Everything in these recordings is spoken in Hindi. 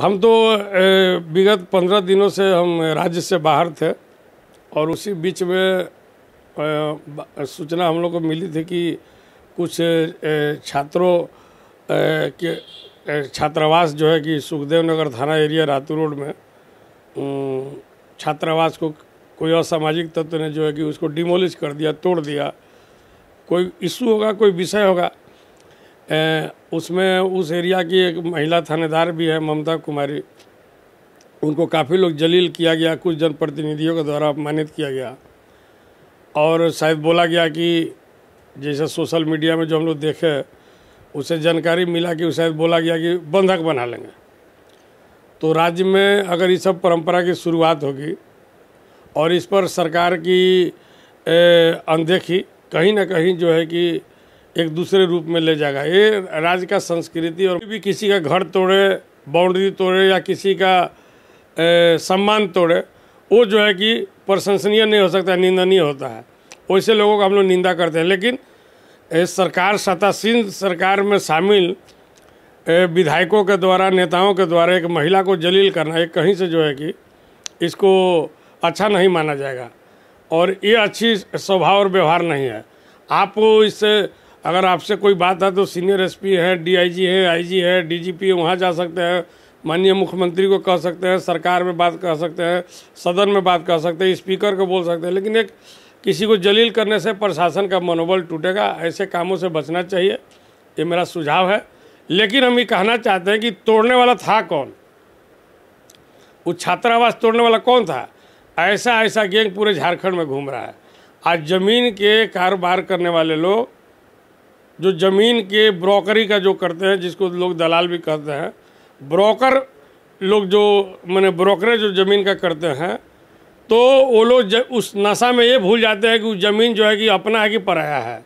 हम तो विगत पंद्रह दिनों से हम राज्य से बाहर थे और उसी बीच में सूचना हम लोग को मिली थी कि कुछ छात्रों के छात्रावास जो है कि सुखदेव नगर थाना एरिया रातू रोड में छात्रावास को कोई असामाजिक तत्व ने जो है कि उसको डिमोलिश कर दिया तोड़ दिया कोई इशू होगा कोई विषय होगा उसमें उस एरिया की एक महिला थानेदार भी है ममता कुमारी उनको काफ़ी लोग जलील किया गया कुछ जनप्रतिनिधियों के द्वारा अपमानित किया गया और शायद बोला गया कि जैसे सोशल मीडिया में जो हम लोग देखे उसे जानकारी मिला कि शायद बोला गया कि बंधक बना लेंगे तो राज्य में अगर इस सब परंपरा की शुरुआत होगी और इस पर सरकार की अनदेखी कहीं ना कहीं जो है कि एक दूसरे रूप में ले जाएगा ये राज्य का संस्कृति और भी किसी का घर तोड़े बाउंड्री तोड़े या किसी का ए, सम्मान तोड़े वो जो है कि प्रशंसनीय नहीं हो सकता निंदनीय होता है वैसे लोगों का हम लोग निंदा करते हैं लेकिन ए, सरकार सत्तासीन सरकार में शामिल विधायकों के द्वारा नेताओं के द्वारा एक महिला को जलील करना एक कहीं से जो है कि इसको अच्छा नहीं माना जाएगा और ये अच्छी स्वभाव और व्यवहार नहीं है आपको इससे अगर आपसे कोई बात है तो सीनियर एसपी है डीआईजी है आईजी है डीजीपी है वहाँ जा सकते हैं माननीय मुख्यमंत्री को कह सकते हैं सरकार में बात कह सकते हैं सदन में बात कह सकते हैं स्पीकर को बोल सकते हैं लेकिन एक किसी को जलील करने से प्रशासन का मनोबल टूटेगा ऐसे कामों से बचना चाहिए ये मेरा सुझाव है लेकिन हम ये कहना चाहते हैं कि तोड़ने वाला था कौन वो छात्रावास तोड़ने वाला कौन था ऐसा ऐसा गैंग पूरे झारखंड में घूम रहा है आज ज़मीन के कारोबार करने वाले लोग जो ज़मीन के ब्रोकरी का जो करते हैं जिसको लोग दलाल भी कहते हैं ब्रोकर लोग जो मैंने ब्रोकरेज जो ज़मीन का करते हैं तो वो लोग उस नशा में ये भूल जाते हैं कि उस ज़मीन जो है कि अपना है कि पराया है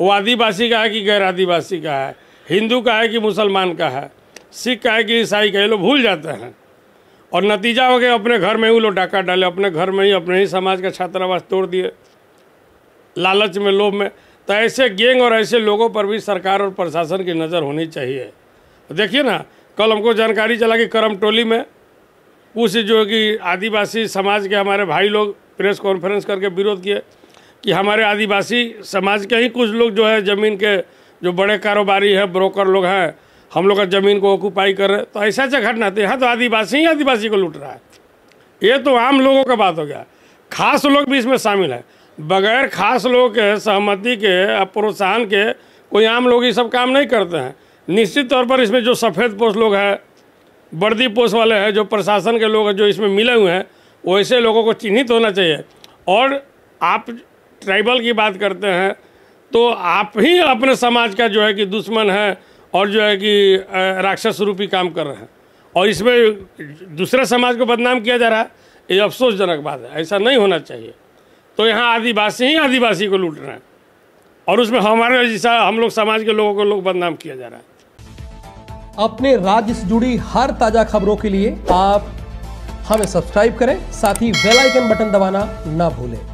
वो आदिवासी का है कि गैर आदिवासी का है हिंदू का है कि मुसलमान का है सिख का है कि ईसाई का ये लोग भूल जाते हैं और नतीजा हो गया अपने घर में ही वो लोग डाका डाले अपने घर में ही अपने ही समाज का छात्रावास तोड़ दिए लालच में लोभ में तो ऐसे गैंग और ऐसे लोगों पर भी सरकार और प्रशासन की नज़र होनी चाहिए देखिए ना कल हमको जानकारी चला कि करम टोली में कुछ जो कि आदिवासी समाज के हमारे भाई लोग प्रेस कॉन्फ्रेंस करके विरोध किए कि हमारे आदिवासी समाज के ही कुछ लोग जो है ज़मीन के जो बड़े कारोबारी हैं ब्रोकर लोग हैं हम लोग का ज़मीन को ऑक्यूपाई कर रहे तो ऐसा ऐसा घटना थी तो यहाँ तो आदिवासी ही आदिवासी को लूट रहा है ये तो आम लोगों का बात हो गया खास लोग भी इसमें शामिल हैं बगैर खास लोग के सहमति के प्रोत्साहन के कोई आम लोग ये सब काम नहीं करते हैं निश्चित तौर पर इसमें जो सफ़ेद पोष लोग हैं वर्दी पोष वाले हैं जो प्रशासन के लोग हैं जो इसमें मिले हुए हैं वैसे लोगों को चिन्हित होना चाहिए और आप ट्राइबल की बात करते हैं तो आप ही अपने समाज का जो है कि दुश्मन है और जो है कि राक्षस रूपी काम कर रहे हैं और इसमें दूसरे समाज को बदनाम किया जा रहा है ये अफसोसजनक बात है ऐसा नहीं होना चाहिए तो यहाँ आदिवासी ही आदिवासी को लूट रहे हैं और उसमें हमारे जैसा हम लोग समाज के लोगों को लोग बदनाम किया जा रहा है अपने राज्य से जुड़ी हर ताजा खबरों के लिए आप हमें सब्सक्राइब करें साथ ही बेल आइकन बटन दबाना ना भूलें